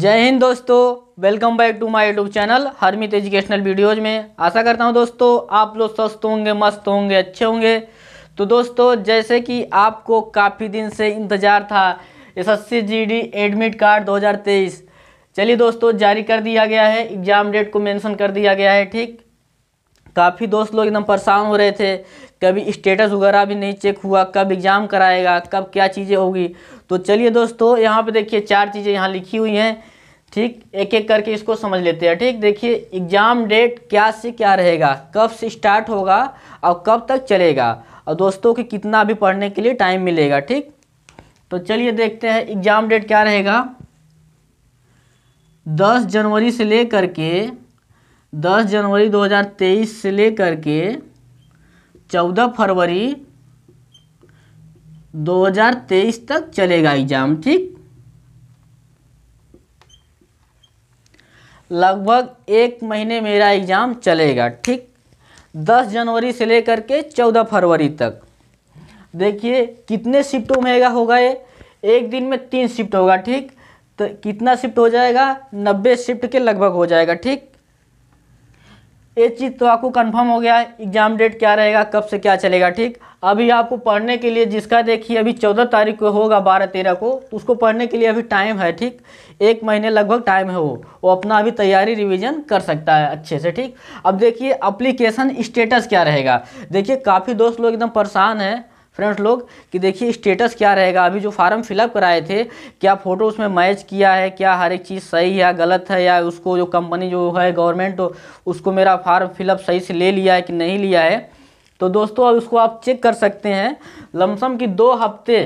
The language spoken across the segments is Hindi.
जय हिंद दोस्तों welcome back to my YouTube channel Harmit educational videos में आशा करता हूं दोस्तों आप लोग स्वस्थ होंगे मस्त होंगे अच्छे होंगे तो दोस्तों जैसे कि आपको काफ़ी दिन से इंतज़ार था S S C G D admit card 2023 चलिए दोस्तों जारी कर दिया गया है एग्ज़ाम डेट को मेंशन कर दिया गया है ठीक काफ़ी दोस्त लोग एकदम परेशान हो रहे थे कभी स्टेटस वगैरह भी नहीं चेक हुआ कब एग्ज़ाम कराएगा कब क्या चीज़ें होगी तो चलिए दोस्तों यहाँ पे देखिए चार चीज़ें यहाँ लिखी हुई हैं ठीक एक एक करके इसको समझ लेते हैं ठीक देखिए एग्ज़ाम डेट क्या से क्या रहेगा कब से स्टार्ट होगा और कब तक चलेगा और दोस्तों के कितना भी पढ़ने के लिए टाइम मिलेगा ठीक तो चलिए देखते हैं एग्ज़ाम डेट क्या रहेगा दस जनवरी से लेकर के 10 जनवरी 2023 से लेकर के 14 फरवरी 2023 तक चलेगा एग्जाम ठीक लगभग एक महीने मेरा एग्ज़ाम चलेगा ठीक 10 जनवरी से लेकर के 14 फरवरी तक देखिए कितने शिफ्टों में होगा ये एक दिन में तीन शिफ्ट होगा ठीक तो कितना शिफ्ट हो जाएगा नब्बे शिफ्ट के लगभग हो जाएगा ठीक ये चीज़ तो आपको कंफर्म हो गया है एग्ज़ाम डेट क्या रहेगा कब से क्या चलेगा ठीक अभी आपको पढ़ने के लिए जिसका देखिए अभी चौदह तारीख को होगा बारह तेरह को तो उसको पढ़ने के लिए अभी टाइम है ठीक एक महीने लगभग टाइम है वो वो अपना अभी तैयारी रिवीजन कर सकता है अच्छे से ठीक अब देखिए अप्लीकेशन स्टेटस क्या रहेगा देखिए काफ़ी दोस्त लोग एकदम परेशान हैं फ्रेंड्स लोग कि देखिए स्टेटस क्या रहेगा अभी जो फार्म फिलअप कराए थे क्या फ़ोटो उसमें मैच किया है क्या हर एक चीज़ सही है गलत है या उसको जो कंपनी जो है गवर्नमेंट तो उसको मेरा फार्म फिलअप सही से ले लिया है कि नहीं लिया है तो दोस्तों अब उसको आप चेक कर सकते हैं लमसम कि दो हफ्ते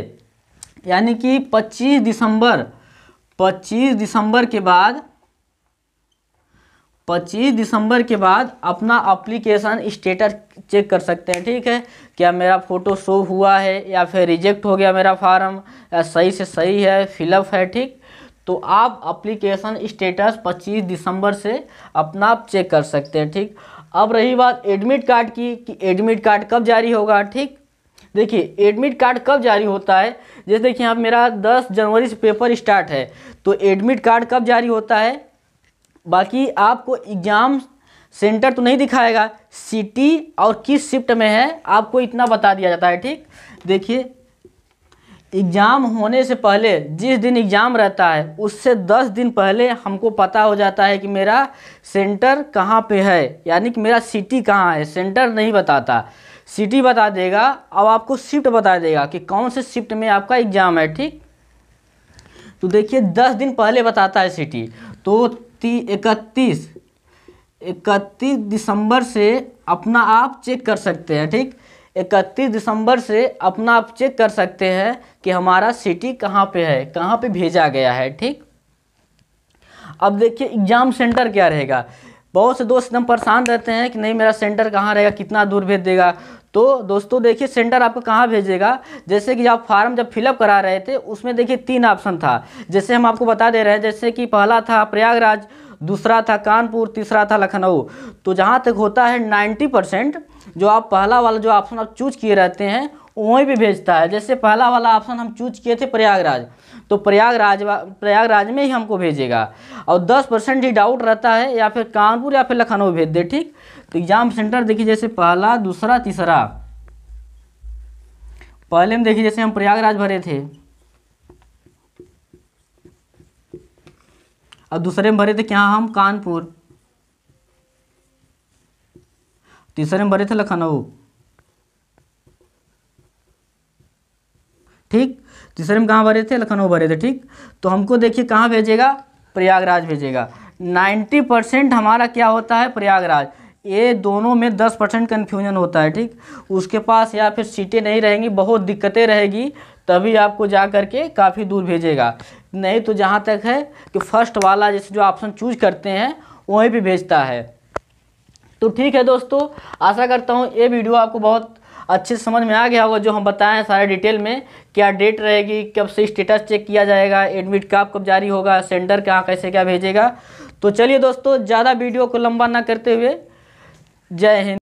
यानी कि पच्चीस दिसंबर पच्चीस दिसंबर के बाद पच्चीस दिसंबर के बाद अपना अप्लीकेशन स्टेटस चेक कर सकते हैं ठीक है क्या मेरा फ़ोटो शो हुआ है या फिर रिजेक्ट हो गया मेरा फार्म सही से सही है फिलअप है ठीक तो आप अप्लीकेशन स्टेटस 25 दिसंबर से अपना आप चेक कर सकते हैं ठीक अब रही बात एडमिट कार्ड की कि एडमिट कार्ड कब जारी होगा ठीक देखिए एडमिट कार्ड कब जारी होता है जैसे देखिए आप मेरा 10 जनवरी से पेपर स्टार्ट है तो एडमिट कार्ड कब जारी होता है बाकी आपको एग्ज़ाम सेंटर तो नहीं दिखाएगा सिटी और किस शिफ्ट में है आपको इतना बता दिया जाता है ठीक देखिए एग्ज़ाम होने से पहले जिस दिन एग्ज़ाम रहता है उससे दस दिन पहले हमको पता हो जाता है कि मेरा सेंटर कहाँ पे है यानी कि मेरा सिटी कहाँ है सेंटर नहीं बताता सिटी बता देगा अब आपको शिफ्ट बता देगा कि कौन से शिफ्ट में आपका एग्ज़ाम है ठीक तो देखिए दस दिन पहले बताता है सिटी तो इकतीस इकतीस दिसंबर से अपना आप चेक कर सकते हैं ठीक इकतीस दिसंबर से अपना आप चेक कर सकते हैं कि हमारा सिटी कहाँ पे है कहाँ पे भेजा गया है ठीक अब देखिए एग्ज़ाम सेंटर क्या रहेगा बहुत से दोस्त एकदम परेशान रहते हैं कि नहीं मेरा सेंटर कहाँ रहेगा कितना दूर भेज देगा तो दोस्तों देखिए सेंटर आपको कहाँ भेजेगा जैसे कि आप फार्म जब फिलअप करा रहे थे उसमें देखिए तीन ऑप्शन था जैसे हम आपको बता दे रहे हैं जैसे कि पहला था प्रयागराज दूसरा था कानपुर तीसरा था लखनऊ तो जहाँ तक होता है नाइन्टी परसेंट जो आप पहला वाला जो ऑप्शन आप चूज किए रहते हैं वहीं पे भेजता है जैसे पहला वाला ऑप्शन हम चूज किए थे प्रयागराज तो प्रयागराज प्रयागराज में ही हमको भेजेगा और दस परसेंट ही डाउट रहता है या फिर कानपुर या फिर लखनऊ भेज दे ठीक तो एग्ज़ाम सेंटर देखिए जैसे पहला दूसरा तीसरा पहले में देखिए जैसे हम प्रयागराज भरे थे और दूसरे में भरे थे क्या हम कानपुर तीसरे में भरे थे लखनऊ ठीक तीसरे में कहाँ भरे थे लखनऊ भरे थे ठीक तो हमको देखिए कहाँ भेजेगा प्रयागराज भेजेगा नाइन्टी परसेंट हमारा क्या होता है प्रयागराज ये दोनों में दस परसेंट कन्फ्यूजन होता है ठीक उसके पास या फिर सीटें नहीं रहेंगी बहुत दिक्कतें रहेगी तभी आपको जा करके काफ़ी दूर भेजेगा नहीं तो जहाँ तक है कि फर्स्ट वाला जैसे जो ऑप्शन चूज करते हैं वहीं पर भेजता है तो ठीक है दोस्तों आशा करता हूँ ये वीडियो आपको बहुत अच्छे से समझ में आ गया होगा जो हम बताएं सारे डिटेल में क्या डेट रहेगी कब से स्टेटस चेक किया जाएगा एडमिट कब कब जारी होगा सेंडर कहाँ कैसे क्या भेजेगा तो चलिए दोस्तों ज़्यादा वीडियो को लंबा ना करते हुए जय हिंद